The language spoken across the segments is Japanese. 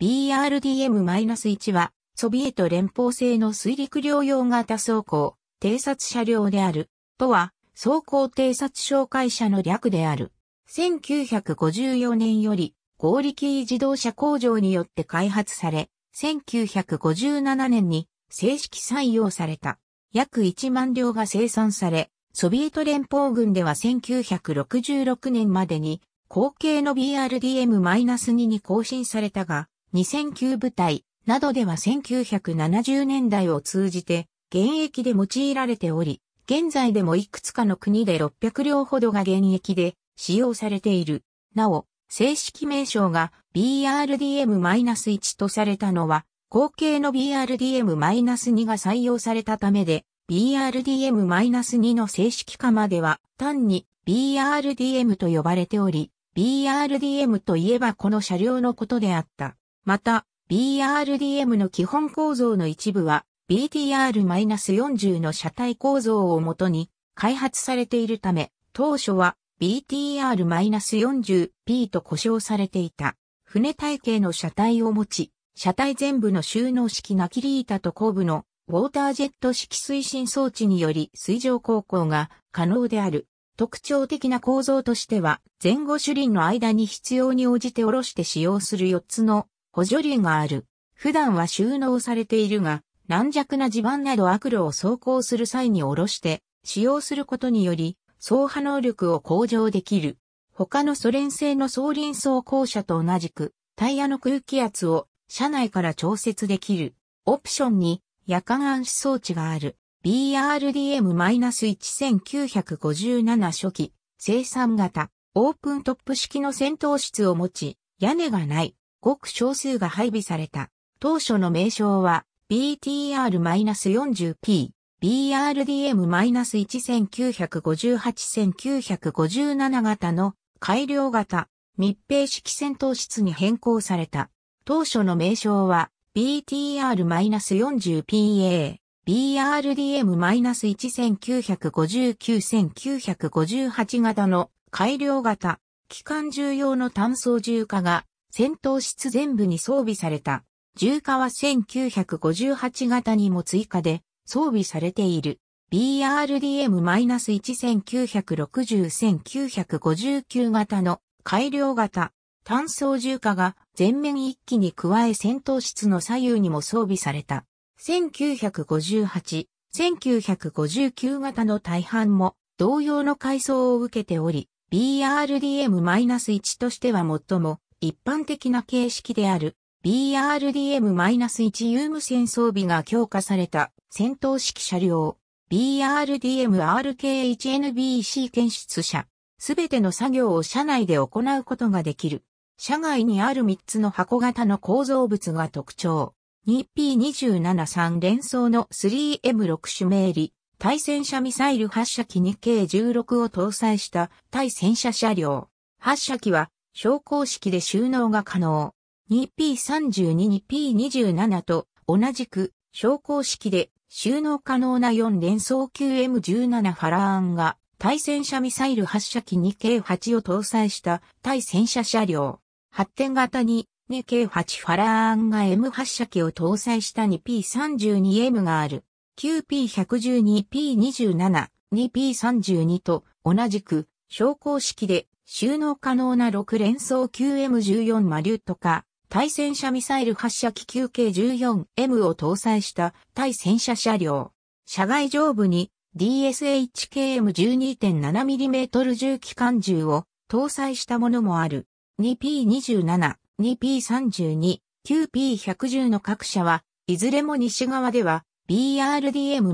BRDM-1 は、ソビエト連邦製の水陸両用型装甲、偵察車両である。とは、装甲偵察紹介車の略である。1954年より、合力自動車工場によって開発され、1957年に正式採用された。約1万両が生産され、ソビエト連邦軍では1966年までに、後継の BRDM-2 に更新されたが、2009部隊などでは1970年代を通じて現役で用いられており、現在でもいくつかの国で600両ほどが現役で使用されている。なお、正式名称が BRDM-1 とされたのは、後継の BRDM-2 が採用されたためで、BRDM-2 の正式化までは単に BRDM と呼ばれており、BRDM といえばこの車両のことであった。また、BRDM の基本構造の一部は BTR-40 の車体構造をもとに開発されているため、当初は BTR-40P と呼称されていた。船体系の車体を持ち、車体全部の収納式ナキリータと後部のウォータージェット式推進装置により水上航行が可能である。特徴的な構造としては、前後主輪の間に必要に応じて下ろして使用する4つの補助輪がある。普段は収納されているが、軟弱な地盤など悪路を走行する際に下ろして使用することにより、走破能力を向上できる。他のソ連製の送輪走行車と同じく、タイヤの空気圧を車内から調節できる。オプションに夜間暗視装置がある。BRDM-1957 初期、生産型、オープントップ式の戦闘室を持ち、屋根がない。ごく少数が配備された。当初の名称は BTR-40P、BRDM-1958-1957 型の改良型密閉式戦闘室に変更された。当初の名称は BTR-40PA、BRDM-1959-1958 型の改良型、機関重要の単装重化が戦闘室全部に装備された、重火は1958型にも追加で装備されている。BRDM-1960-1959 型の改良型単装重火が全面一気に加え戦闘室の左右にも装備された。1958、1959型の大半も同様の改装を受けており、BRDM-1 としては最も一般的な形式である BRDM-1 ユーム戦装備が強化された戦闘式車両 BRDM-RK1NBC 検出車すべての作業を車内で行うことができる。車外にある3つの箱型の構造物が特徴。2P273 連装の 3M6 種名理、対戦車ミサイル発射機に k 16を搭載した対戦車車両。発射機は昇降式で収納が可能。2P32 2P27 と同じく昇降式で収納可能な4連装 q M17 ファラーンが対戦車ミサイル発射機 2K8 を搭載した対戦車車両。発展型に 2K8 ファラーンが M 発射機を搭載した 2P32M がある。9P112P27、2P32 と同じく昇降式で収納可能な6連装 q m 1 4マリュットか、対戦車ミサイル発射機 q k 1 4 m を搭載した対戦車車両。車外上部に DSHKM12.7mm 重機関銃を搭載したものもある。2P27、2P32、9P110 の各社は、いずれも西側では BRDM-1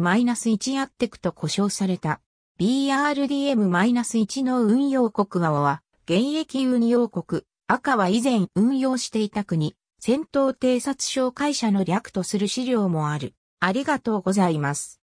アッテクと呼称された。BRDM-1 の運用国側は、現役運用国、赤は以前運用していた国、戦闘偵察哨会社の略とする資料もある。ありがとうございます。